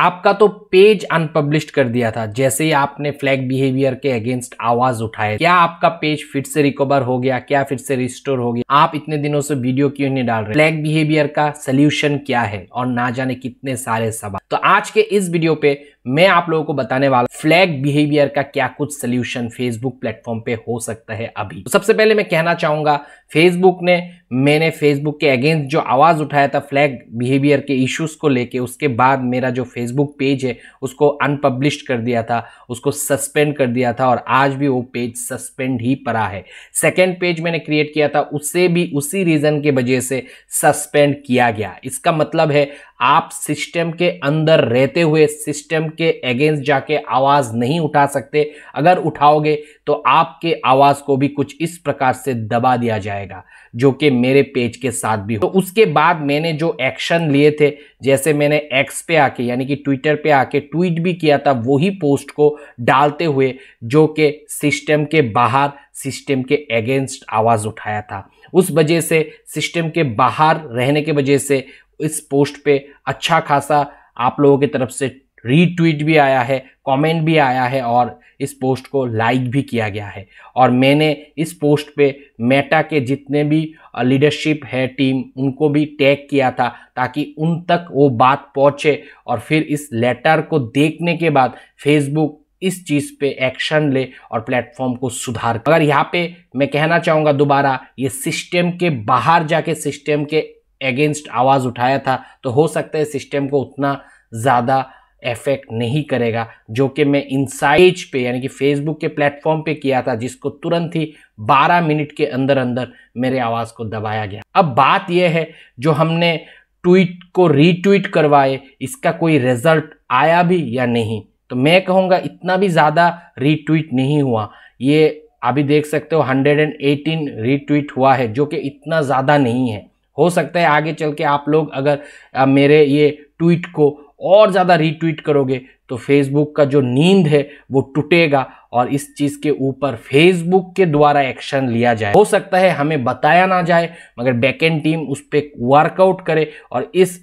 आपका तो page unpublish कर दिया था जैसे ही आपने फ्लैग बिहेवियर के अगेंस्ट आवाज उठाए क्या आपका पेज फिर से रिकवर हो गया क्या फिर से रिस्टोर हो गया आप इतने दिनों से वीडियो क्यों नहीं डाल रहे फ्लैग बिहेवियर का सोल्यूशन क्या है और ना जाने कितने सारे सवाल तो आज के इस वीडियो पे मैं आप लोगों को बताने वाला फ्लैग बिहेवियर का क्या कुछ सोल्यूशन फेसबुक प्लेटफॉर्म पे हो सकता है अभी तो सबसे पहले मैं कहना चाहूंगा फेसबुक ने मैंने फेसबुक के अगेंस्ट जो आवाज़ उठाया था फ्लैग बिहेवियर के इश्यूज को लेके उसके बाद मेरा जो फेसबुक पेज है उसको अनपब्लिश कर दिया था उसको सस्पेंड कर दिया था और आज भी वो पेज सस्पेंड ही पड़ा है सेकेंड पेज मैंने क्रिएट किया था उसे भी उसी रीज़न के वजह से सस्पेंड किया गया इसका मतलब है आप सिस्टम के अंदर रहते हुए सिस्टम के अगेंस्ट जाके आवाज़ नहीं उठा सकते अगर उठाओगे तो आपके आवाज़ को भी कुछ इस प्रकार से दबा दिया जाएगा जो कि मेरे पेज के साथ भी हो तो उसके बाद मैंने जो एक्शन लिए थे जैसे मैंने एक्स पे आके यानी कि ट्विटर पे आके ट्वीट भी किया था वही पोस्ट को डालते हुए जो कि सिस्टम के बाहर सिस्टम के अगेंस्ट आवाज़ उठाया था उस वजह से सिस्टम के बाहर रहने के वजह से इस पोस्ट पे अच्छा खासा आप लोगों की तरफ से रीट्वीट भी आया है कमेंट भी आया है और इस पोस्ट को लाइक भी किया गया है और मैंने इस पोस्ट पे मेटा के जितने भी लीडरशिप है टीम उनको भी टैग किया था ताकि उन तक वो बात पहुँचे और फिर इस लेटर को देखने के बाद फेसबुक इस चीज़ पे एक्शन ले और प्लेटफॉर्म को सुधार अगर यहाँ पे मैं कहना चाहूँगा दोबारा ये सिस्टम के बाहर जाके सिस्टम के अगेंस्ट आवाज़ उठाया था तो हो सकता है सिस्टम को उतना ज़्यादा इफेक्ट नहीं करेगा जो कि मैं इंसाइज पे यानी कि फेसबुक के प्लेटफॉर्म पे किया था जिसको तुरंत ही 12 मिनट के अंदर अंदर मेरे आवाज़ को दबाया गया अब बात यह है जो हमने ट्वीट को रीट्वीट करवाए इसका कोई रिजल्ट आया भी या नहीं तो मैं कहूँगा इतना भी ज़्यादा रीट्वीट नहीं हुआ ये अभी देख सकते हो 118 रीट्वीट हुआ है जो कि इतना ज़्यादा नहीं है हो सकता है आगे चल के आप लोग अगर आ, मेरे ये ट्वीट को और ज़्यादा रीट्वीट करोगे तो फेसबुक का जो नींद है वो टूटेगा और इस चीज़ के ऊपर फेसबुक के द्वारा एक्शन लिया जाए हो सकता है हमें बताया ना जाए मगर बैकेंड टीम उस पर वर्कआउट करे और इस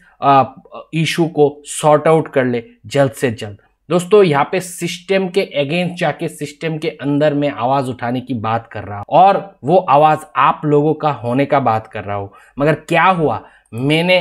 इशू को सॉर्ट आउट कर ले जल्द से जल्द दोस्तों यहाँ पे सिस्टम के अगेंस्ट जाके सिस्टम के अंदर में आवाज उठाने की बात कर रहा हूं और वो आवाज आप लोगों का होने का बात कर रहा हूं मगर क्या हुआ मैंने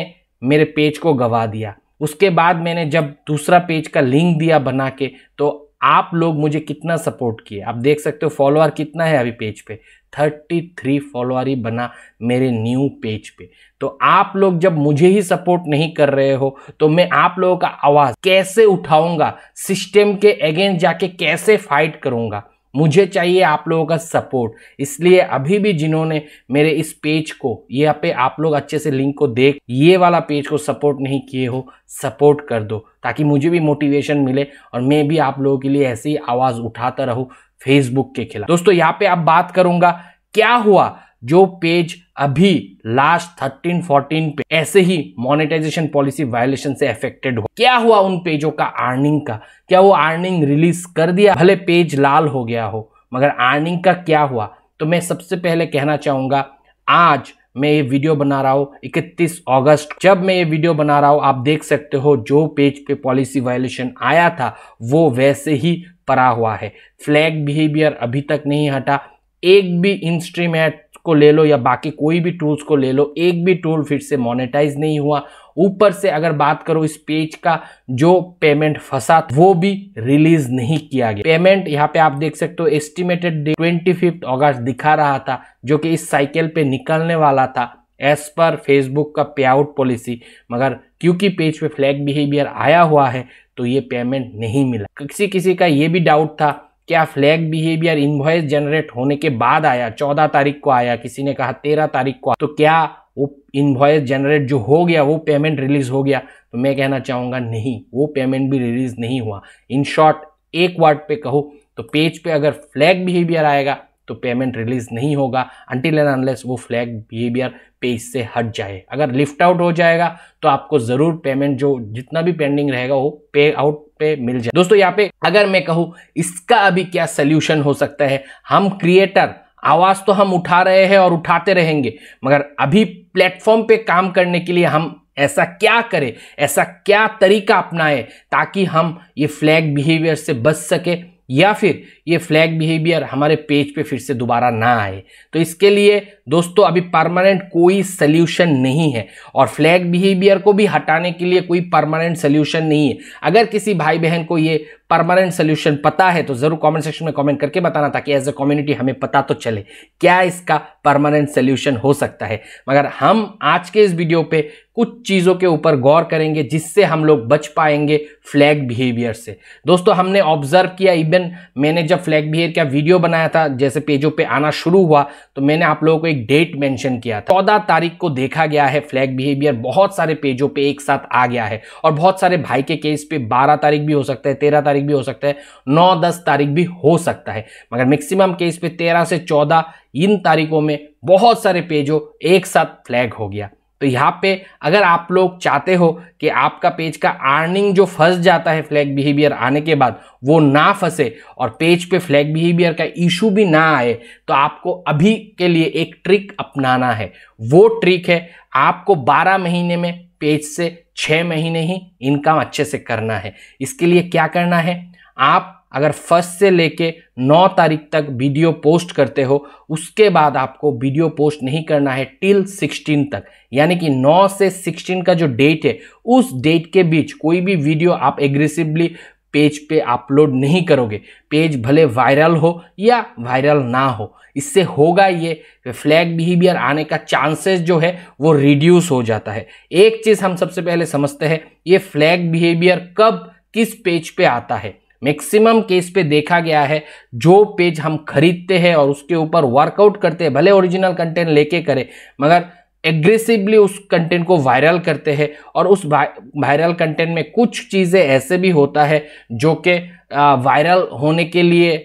मेरे पेज को गवा दिया उसके बाद मैंने जब दूसरा पेज का लिंक दिया बना के तो आप लोग मुझे कितना सपोर्ट किए आप देख सकते हो फॉलोअर कितना है अभी पेज पे 33 फॉलोअर ही बना मेरे न्यू पेज पे तो आप लोग जब मुझे ही सपोर्ट नहीं कर रहे हो तो मैं आप लोगों का आवाज़ कैसे उठाऊंगा सिस्टम के अगेंस्ट जाके कैसे फाइट करूंगा मुझे चाहिए आप लोगों का सपोर्ट इसलिए अभी भी जिन्होंने मेरे इस पेज को यहाँ पे आप लोग अच्छे से लिंक को देख ये वाला पेज को सपोर्ट नहीं किए हो सपोर्ट कर दो ताकि मुझे भी मोटिवेशन मिले और मैं भी आप लोगों के लिए ऐसी आवाज़ उठाता रहूँ फेसबुक के खिलाफ दोस्तों यहाँ पे अब बात करूँगा क्या हुआ जो पेज अभी लास्ट थर्टीन फोर्टीन पे ऐसे ही मोनेटाइजेशन पॉलिसी वायोलेशन से अफेक्टेड हो क्या हुआ उन पेजों का अर्निंग का क्या वो अर्निंग रिलीज कर दिया भले पेज लाल हो गया हो मगर अर्निंग का क्या हुआ तो मैं सबसे पहले कहना चाहूंगा आज मैं ये वीडियो बना रहा हूँ 31 अगस्त जब मैं ये वीडियो बना रहा हूँ आप देख सकते हो जो पेज पे पॉलिसी वायोलेशन आया था वो वैसे ही परा हुआ है फ्लैग बिहेवियर अभी तक नहीं हटा एक भी इंस्ट्रीमेट को ले लो या बाकी कोई भी टूल्स को ले लो एक भी टूल फिर से मोनेटाइज नहीं हुआ ऊपर से अगर बात करो इस पेज का जो पेमेंट फंसा वो भी रिलीज नहीं किया गया पेमेंट यहाँ पे आप देख सकते हो एस्टिमेटेड डे ट्वेंटी फिफ्थ अगस्त दिखा रहा था जो कि इस साइकिल पे निकलने वाला था एज पर फेसबुक का पे आउट पॉलिसी मगर क्योंकि पेज पे फ्लैग बिहेवियर आया हुआ है तो ये पेमेंट नहीं मिला किसी किसी का ये भी डाउट था क्या फ्लैग बिहेवियर इन्वॉइस जनरेट होने के बाद आया चौदह तारीख को आया किसी ने कहा तेरह तारीख को तो क्या वो इन्वॉइस जनरेट जो हो गया वो पेमेंट रिलीज हो गया तो मैं कहना चाहूँगा नहीं वो पेमेंट भी रिलीज नहीं हुआ इन शॉर्ट एक वर्ड पे कहो तो पेज पे अगर फ्लैग बिहेवियर आएगा तो पेमेंट रिलीज नहीं होगा अनटिल एंड अनलेस वो फ्लैग बिहेवियर पेज से हट जाए अगर लिफ्ट आउट हो जाएगा तो आपको ज़रूर पेमेंट जो जितना भी पेंडिंग रहेगा वो पे आउट पे मिल जाए दोस्तों यहाँ पे अगर मैं कहूँ इसका अभी क्या सोल्यूशन हो सकता है हम क्रिएटर आवाज़ तो हम उठा रहे हैं और उठाते रहेंगे मगर अभी प्लेटफॉर्म पे काम करने के लिए हम ऐसा क्या करें ऐसा क्या तरीका अपनाएं ताकि हम ये फ्लैग बिहेवियर से बच सके या फिर ये फ्लैग बिहेवियर हमारे पेज पे फिर से दोबारा ना आए तो इसके लिए दोस्तों अभी परमानेंट कोई सल्यूशन नहीं है और फ्लैग बिहेवियर को भी हटाने के लिए कोई परमानेंट सल्यूशन नहीं है अगर किसी भाई बहन को ये परमानेंट सोल्यूशन पता है तो ज़रूर कमेंट सेक्शन में कमेंट करके बताना ताकि एज अ कम्युनिटी हमें पता तो चले क्या इसका परमानेंट सोल्यूशन हो सकता है मगर हम आज के इस वीडियो पर कुछ चीज़ों के ऊपर गौर करेंगे जिससे हम लोग बच पाएंगे फ्लैग बिहेवियर से दोस्तों हमने ऑब्जर्व किया इवन मैंने जब फ्लैग बिहेवियर का वीडियो बनाया था जैसे पेजों पे आना शुरू हुआ तो मैंने आप लोगों को एक डेट मेंशन किया था चौदह तारीख को देखा गया है फ्लैग बिहेवियर बहुत सारे पेजों पे एक साथ आ गया है और बहुत सारे भाई के केस पे बारह तारीख भी हो सकता है तेरह तारीख भी हो सकता है नौ दस तारीख भी हो सकता है मगर मैक्सिमम केस पे तेरह से चौदह इन तारीखों में बहुत सारे पेजों एक साथ फ्लैग हो गया तो यहाँ पे अगर आप लोग चाहते हो कि आपका पेज का अर्निंग जो फंस जाता है फ्लैग बिहेवियर आने के बाद वो ना फंसे और पेज पे फ्लैग बिहेवियर का इशू भी ना आए तो आपको अभी के लिए एक ट्रिक अपनाना है वो ट्रिक है आपको 12 महीने में पेज से 6 महीने ही इनकम अच्छे से करना है इसके लिए क्या करना है आप अगर फर्स्ट से लेके 9 तारीख तक वीडियो पोस्ट करते हो उसके बाद आपको वीडियो पोस्ट नहीं करना है टिल 16 तक यानी कि 9 से 16 का जो डेट है उस डेट के बीच कोई भी वीडियो आप एग्रेसिवली पेज पे अपलोड नहीं करोगे पेज भले वायरल हो या वायरल ना हो इससे होगा ये फ्लैग बिहेवियर आने का चांसेस जो है वो रिड्यूस हो जाता है एक चीज़ हम सबसे पहले समझते हैं ये फ्लैग बिहेवियर कब किस पेज पे आता है मैक्सिमम केस पे देखा गया है जो पेज हम खरीदते हैं और उसके ऊपर वर्कआउट करते हैं भले ओरिजिनल कंटेंट लेके करें मगर एग्रेसिवली उस कंटेंट को वायरल करते हैं और उस वायरल कंटेंट में कुछ चीज़ें ऐसे भी होता है जो कि वायरल होने के लिए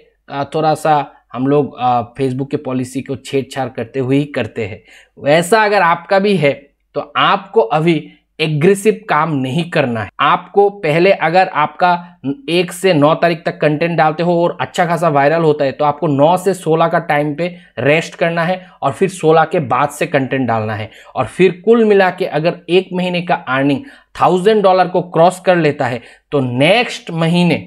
थोड़ा सा हम लोग फेसबुक के पॉलिसी को छेड़छाड़ करते हुए ही करते हैं वैसा अगर आपका भी है तो आपको अभी एग्रेसिव काम नहीं करना है आपको पहले अगर आपका एक से नौ तारीख तक कंटेंट डालते हो और अच्छा खासा वायरल होता है तो आपको नौ से सोलह का टाइम पे रेस्ट करना है और फिर सोलह के बाद से कंटेंट डालना है और फिर कुल मिला के अगर एक महीने का अर्निंग थाउजेंड डॉलर को क्रॉस कर लेता है तो नेक्स्ट महीने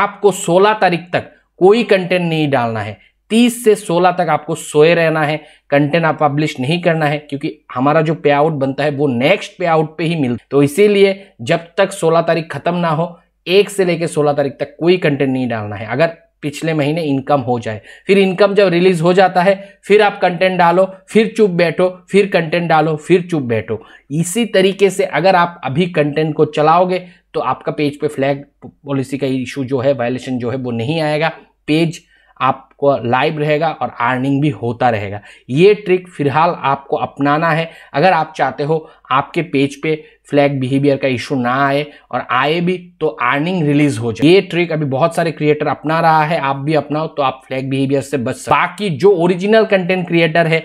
आपको सोलह तारीख तक कोई कंटेंट नहीं डालना है तीस से सोलह तक आपको सोए रहना है कंटेंट आप पब्लिश नहीं करना है क्योंकि हमारा जो पे आउट बनता है वो नेक्स्ट पे आउट पे ही मिलता है तो इसीलिए जब तक सोलह तारीख खत्म ना हो एक से लेकर सोलह तारीख तक कोई कंटेंट नहीं डालना है अगर पिछले महीने इनकम हो जाए फिर इनकम जब रिलीज हो जाता है फिर आप कंटेंट डालो फिर चुप बैठो फिर कंटेंट डालो फिर चुप बैठो इसी तरीके से अगर आप अभी कंटेंट को चलाओगे तो आपका पेज पे फ्लैग पॉलिसी का इशू जो है वायलेशन जो है वो नहीं आएगा पेज आपको लाइव रहेगा और अर्निंग भी होता रहेगा ये ट्रिक फिलहाल आपको अपनाना है अगर आप चाहते हो आपके पेज पे फ्लैग बिहेवियर का इशू ना आए और आए भी तो अर्निंग रिलीज हो जाए ये ट्रिक अभी बहुत सारे क्रिएटर अपना रहा है आप भी अपनाओ तो आप फ्लैग बिहेवियर से बच सकते बाकी जो ओरिजिनल कंटेंट क्रिएटर है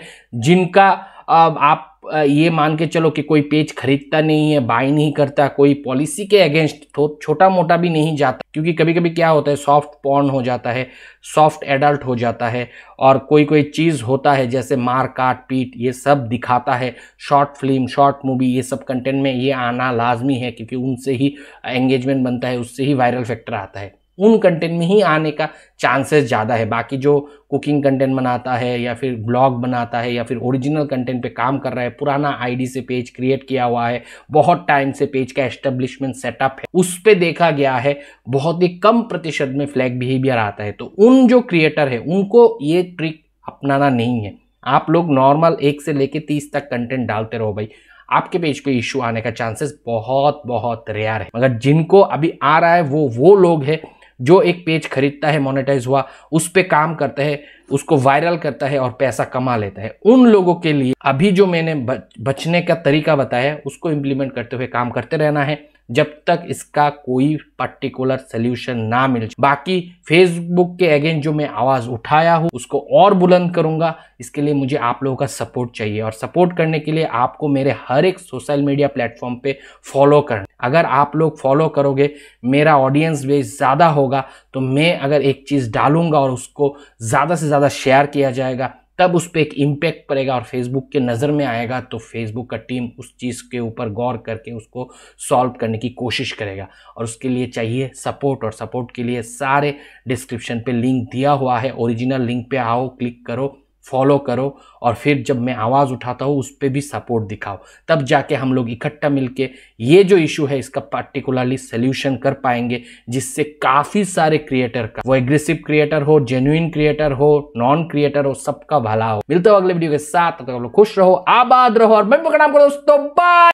जिनका आप ये मान के चलो कि कोई पेज खरीदता नहीं है बाई नहीं करता कोई पॉलिसी के अगेंस्ट छोटा मोटा भी नहीं जाता क्योंकि कभी कभी क्या होता है सॉफ्ट पॉर्न हो जाता है सॉफ्ट एडल्ट हो जाता है और कोई कोई चीज़ होता है जैसे मार काट पीट ये सब दिखाता है शॉर्ट फिल्म शॉर्ट मूवी ये सब कंटेंट में ये आना लाजमी है क्योंकि उनसे ही एंगेजमेंट बनता है उससे ही वायरल फैक्टर आता है उन कंटेंट में ही आने का चांसेस ज़्यादा है बाकी जो कुकिंग कंटेंट बनाता है या फिर ब्लॉग बनाता है या फिर ओरिजिनल कंटेंट पे काम कर रहा है पुराना आईडी से पेज क्रिएट किया हुआ है बहुत टाइम से पेज का एस्टेब्लिशमेंट सेटअप है उस पर देखा गया है बहुत ही कम प्रतिशत में फ्लैग बिहेवियर आता है तो उन जो क्रिएटर है उनको ये ट्रिक अपनाना नहीं है आप लोग नॉर्मल एक से लेके तीस तक कंटेंट डालते रहो भाई आपके पेज पे इश्यू आने का चांसेस बहुत बहुत रेयर है मगर जिनको अभी आ रहा है वो वो लोग हैं जो एक पेज खरीदता है मोनेटाइज हुआ उस पर काम करता है उसको वायरल करता है और पैसा कमा लेता है उन लोगों के लिए अभी जो मैंने बचने का तरीका बताया उसको इम्प्लीमेंट करते हुए काम करते रहना है जब तक इसका कोई पर्टिकुलर सोल्यूशन ना मिल बाकी फेसबुक के अगेंस्ट जो मैं आवाज़ उठाया हूँ उसको और बुलंद करूंगा इसके लिए मुझे आप लोगों का सपोर्ट चाहिए और सपोर्ट करने के लिए आपको मेरे हर एक सोशल मीडिया प्लेटफॉर्म पे फॉलो करना अगर आप लोग फॉलो करोगे मेरा ऑडियंस बेस ज़्यादा होगा तो मैं अगर एक चीज़ डालूंगा और उसको ज़्यादा से ज़्यादा शेयर किया जाएगा तब उस पर एक इम्पैक्ट पड़ेगा और फेसबुक के नज़र में आएगा तो फेसबुक का टीम उस चीज़ के ऊपर गौर करके उसको सॉल्व करने की कोशिश करेगा और उसके लिए चाहिए सपोर्ट और सपोर्ट के लिए सारे डिस्क्रिप्शन पे लिंक दिया हुआ है ओरिजिनल लिंक पे आओ क्लिक करो फॉलो करो और फिर जब मैं आवाज़ उठाता हूँ उस पर भी सपोर्ट दिखाओ तब जाके हम लोग इकट्ठा मिलके ये जो इशू है इसका पार्टिकुलरली सोल्यूशन कर पाएंगे जिससे काफ़ी सारे क्रिएटर का वो एग्रेसिव क्रिएटर हो जेन्यून क्रिएटर हो नॉन क्रिएटर हो सबका भला हो मिलते हो अगले वीडियो के साथ तो लोग खुश रहो आबाद रहो और मैं पकड़ाम करो दोस्तों तो बाय